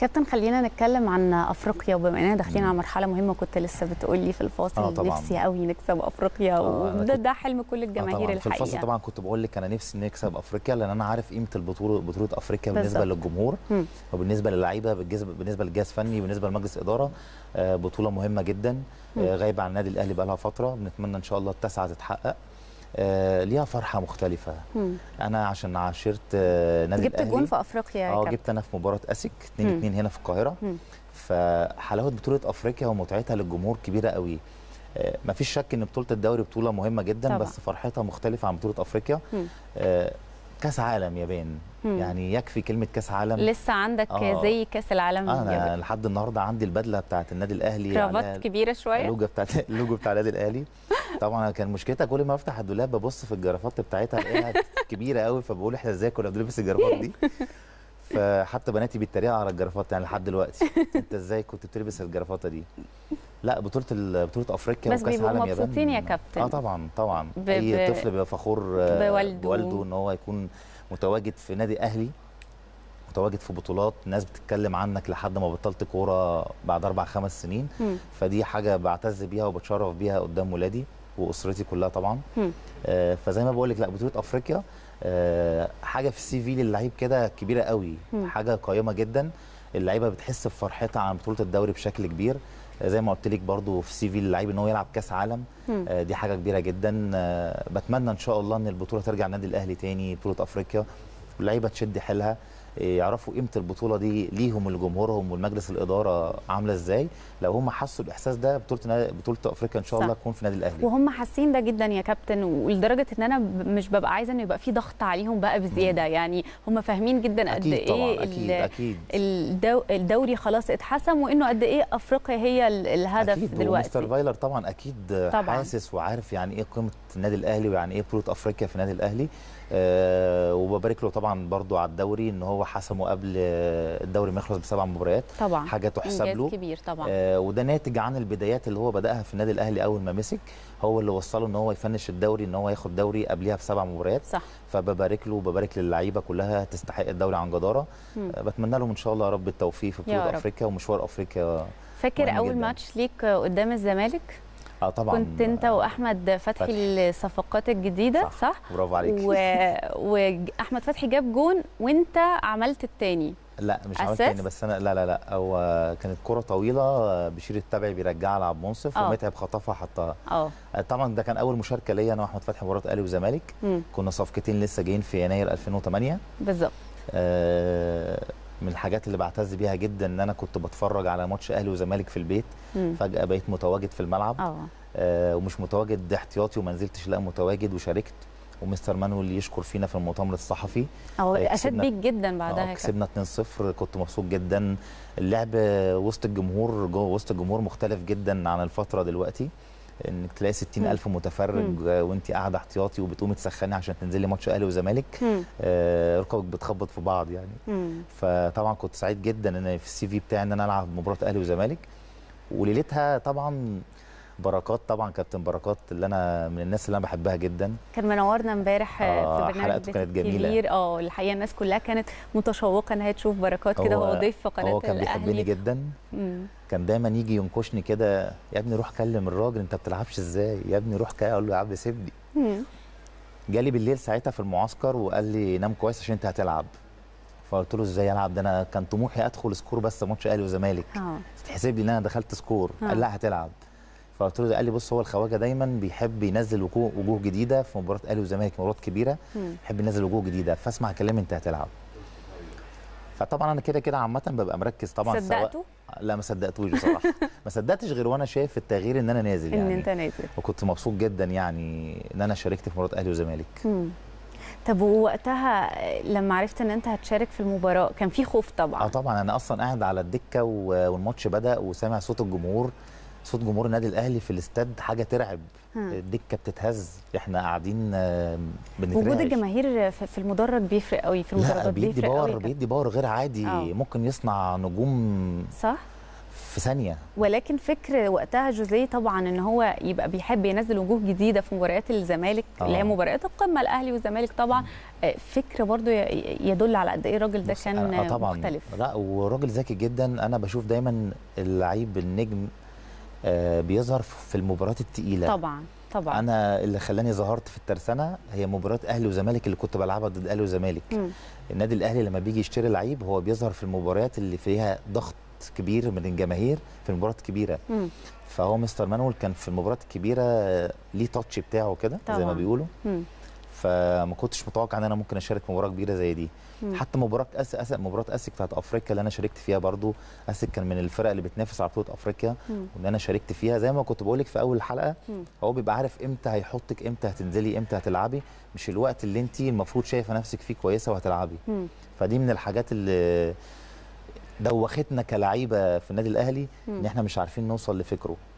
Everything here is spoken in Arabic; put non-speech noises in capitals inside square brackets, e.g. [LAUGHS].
كابتن خلينا نتكلم عن افريقيا وبما اننا داخلين على مرحله مهمه كنت لسه بتقول لي في الفاصل آه طبعاً. نفسي قوي نكسب افريقيا آه وده ده حلم كل آه، الجماهير آه طبعاً. الحقيقه في الفاصل طبعا كنت بقول لك انا نفسي نكسب افريقيا لان انا عارف قيمه البطوله بطوله افريقيا بالنسبه للجمهور م. وبالنسبه للعيبه بالنسبه للجهاز الفني وبالنسبه لمجلس الاداره آه، بطوله مهمه جدا آه، غايبه عن النادي الاهلي بقى لها فتره بنتمنى ان شاء الله التاسعه تتحقق آه، ليها فرحه مختلفه مم. انا عشان عاشرت آه، نادي جبت الاهلي جبت جون في افريقيا يعني اه جبت انا في مباراه اسك 2 2 هنا في القاهره فحلاوه بطوله افريقيا ومتعتها للجمهور كبيره قوي آه، مفيش شك ان بطوله الدوري بطوله مهمه جدا طبعا. بس فرحتها مختلفه عن بطوله افريقيا كاس عالم يابان يعني يكفي كلمه كاس عالم لسه عندك آه زي كاس العالم انا اليابان. لحد النهارده عندي البدله بتاعت النادي الاهلي كرافات كبيره شويه اللوجو بتاع [LAUGHS] اللوجو بتاع النادي الاهلي طبعا كان مشكلتها كل ما افتح الدولاب ببص في الجرافات بتاعتها الاقيها [LAUGHS] كبيره قوي فبقول احنا ازاي كنا بنلبس الجرافات دي [LAUGHS] فحتى بناتي بيتريقوا على الجرافات يعني لحد دلوقتي انت ازاي كنت بتلبس الجرافات دي لا بطوله بطوله افريقيا بس وكاس العالم يابان مبسوطين يا كابتن اه طبعا طبعا ب... اي طفل بيبقى فخور آه، بوالده, بوالده ان هو يكون متواجد في نادي اهلي متواجد في بطولات ناس بتتكلم عنك لحد ما بطلت كوره بعد اربع خمس سنين م. فدي حاجه بعتز بيها وبتشرف بيها قدام ولادي واسرتي كلها طبعا آه فزي ما بقول لك لا بطوله افريقيا آه حاجه في السي في للعيب كده كبيره قوي م. حاجه قيمه جدا اللعيبه بتحس بفرحتها عن بطوله الدوري بشكل كبير زي ما قلت لك برضو في سي في اللعيب ان هو يلعب كاس عالم آه، دي حاجه كبيره جدا آه، بتمنى ان شاء الله ان البطوله ترجع النادي الاهلي تاني بطوله افريقيا اللعيبه تشد حيلها يعرفوا قيمه البطوله دي ليهم ولجمهورهم والمجلس الاداره عامله ازاي لو هم حسوا الاحساس ده بطوله بطوله افريقيا ان شاء الله تكون في النادي الاهلي وهم حاسين ده جدا يا كابتن ولدرجه ان انا مش ببقى عايزه انه يبقى في ضغط عليهم بقى بزياده يعني هم فاهمين جدا قد ايه طبعا. أكيد أكيد. الدو... الدوري خلاص اتحسم وانه قد ايه افريقيا هي الهدف أكيد. دلوقتي مستر فايلر طبعا اكيد طبعا. حاسس وعارف يعني ايه قيمه النادي الاهلي ويعني ايه بطوله افريقيا في النادي الاهلي آه، وببارك له طبعا برضو على الدوري ان هو حسمه قبل الدوري ما يخلص بسبع مباريات طبعا حاجه تحسب له كبير طبعا آه، وده ناتج عن البدايات اللي هو بداها في النادي الاهلي اول ما مسك هو اللي وصله ان هو يفنش الدوري ان هو ياخد دوري قبلها بسبع مباريات صح فببارك له وببارك للعيبه كلها تستحق الدوري عن جداره آه، بتمنى لهم ان شاء الله يا رب التوفيق في بطوله افريقيا ومشوار افريقيا فاكر اول جداً. ماتش ليك قدام الزمالك اه طبعا كنت انت واحمد فتحي, الصفقات الجديده صح, صح؟ برافو عليك و... واحمد فتحي جاب جون وانت عملت الثاني لا مش عملت الثاني بس انا لا لا لا هو كانت كره طويله بشير التبعي بيرجعها لعبد منصف آه. ومتعب خطفها حطها آه. اه طبعا ده كان اول مشاركه ليا انا واحمد فتحي مباراه الاهلي وزمالك كنا صفقتين لسه جايين في يناير 2008 بالظبط آه من الحاجات اللي بعتز بيها جدا ان انا كنت بتفرج على ماتش اهلي وزمالك في البيت مم. فجاه بقيت متواجد في الملعب آه, آه، ومش متواجد احتياطي وما نزلتش لا متواجد وشاركت ومستر مانويل يشكر فينا في المؤتمر الصحفي اه, آه، اشاد بيك جدا بعدها آه، كسبنا 2-0 كنت مبسوط جدا اللعب وسط الجمهور جوه وسط الجمهور مختلف جدا عن الفتره دلوقتي انك تلاقي 60000 متفرج وانت قاعده احتياطي وبتقومي تسخني عشان تنزلي ماتش اهلي وزمالك آه ركبك بتخبط في بعض يعني مم. فطبعا كنت سعيد جدا ان في السي في بتاعي ان انا العب مباراه اهلي وزمالك وليلتها طبعا بركات طبعا كابتن بركات اللي انا من الناس اللي انا بحبها جدا كان منورنا امبارح آه في برنامج حلقته كانت جميله كبير اه الحقيقه الناس كلها كانت متشوقه انها تشوف بركات كده هو ضيف في قناه هو كان بيحبني جدا مم. كان دايما يجي ينكشني كده يا ابني روح كلم الراجل انت بتلعبش ازاي يا ابني روح كده اقول له يا عم سيبني جالي بالليل ساعتها في المعسكر وقال لي نام كويس عشان انت هتلعب فقلت له ازاي العب ده انا كان طموحي ادخل سكور بس ماتش اهلي وزمالك آه. تحسب لي ان انا دخلت سكور آه. قال لا هتلعب فقلت له قال لي بص هو الخواجه دايما بيحب ينزل وجوه جديده في مباراه اهلي وزمالك مباراه كبيره بيحب ينزل وجوه جديده فاسمع كلام انت هتلعب فطبعا انا كده كده عامه ببقى مركز طبعا صدقته؟ سواء لا ما صدقتوش بصراحه [LAUGHS] ما صدقتش غير وانا شايف التغيير ان انا نازل يعني ان انت نازل وكنت مبسوط جدا يعني ان انا شاركت في مباراه اهلي وزمالك طب ووقتها لما عرفت ان انت هتشارك في المباراه كان في خوف طبعا اه طبعا انا اصلا قاعد على الدكه والماتش بدا وسامع صوت الجمهور صوت جمهور النادي الاهلي في الاستاد حاجه ترعب الدكه بتتهز احنا قاعدين آه، بنترعش وجود الجماهير في المدرج بيفرق قوي في المدرجات لا بيدي باور بيدي باور غير عادي أوه. ممكن يصنع نجوم صح في ثانيه ولكن فكر وقتها جوزيه طبعا ان هو يبقى بيحب ينزل وجوه جديده في مباريات الزمالك آه. اللي هي مباريات القمه الاهلي والزمالك طبعا آه، فكر برضو يدل على قد ايه الراجل ده كان طبعا مختلف لا وراجل ذكي جدا انا بشوف دايما اللعيب النجم آه، بيظهر في المباريات الثقيله طبعا طبعا انا اللي خلاني ظهرت في الترسانه هي مباراه اهلي وزمالك اللي كنت بلعبها ضد اهلي وزمالك النادي الاهلي لما بيجي يشتري لعيب هو بيظهر في المباريات اللي فيها ضغط كبير من الجماهير في المباريات الكبيره فهو مستر مانويل كان في المباريات الكبيره آه، ليه تاتش بتاعه كده زي ما بيقولوا مم. فما كنتش متوقع ان انا ممكن اشارك مباراه كبيره زي دي مم. حتى مباراه أس... أس... مباراه اسك بتاعت افريقيا اللي انا شاركت فيها برضو اسك كان من الفرق اللي بتنافس على بطوله افريقيا وان انا شاركت فيها زي ما كنت بقول لك في اول الحلقه مم. هو بيبقى عارف امتى هيحطك امتى هتنزلي امتى هتلعبي مش الوقت اللي انت المفروض شايفه نفسك فيه كويسه وهتلعبي مم. فدي من الحاجات اللي دوختنا كلعيبه في النادي الاهلي ان احنا مش عارفين نوصل لفكره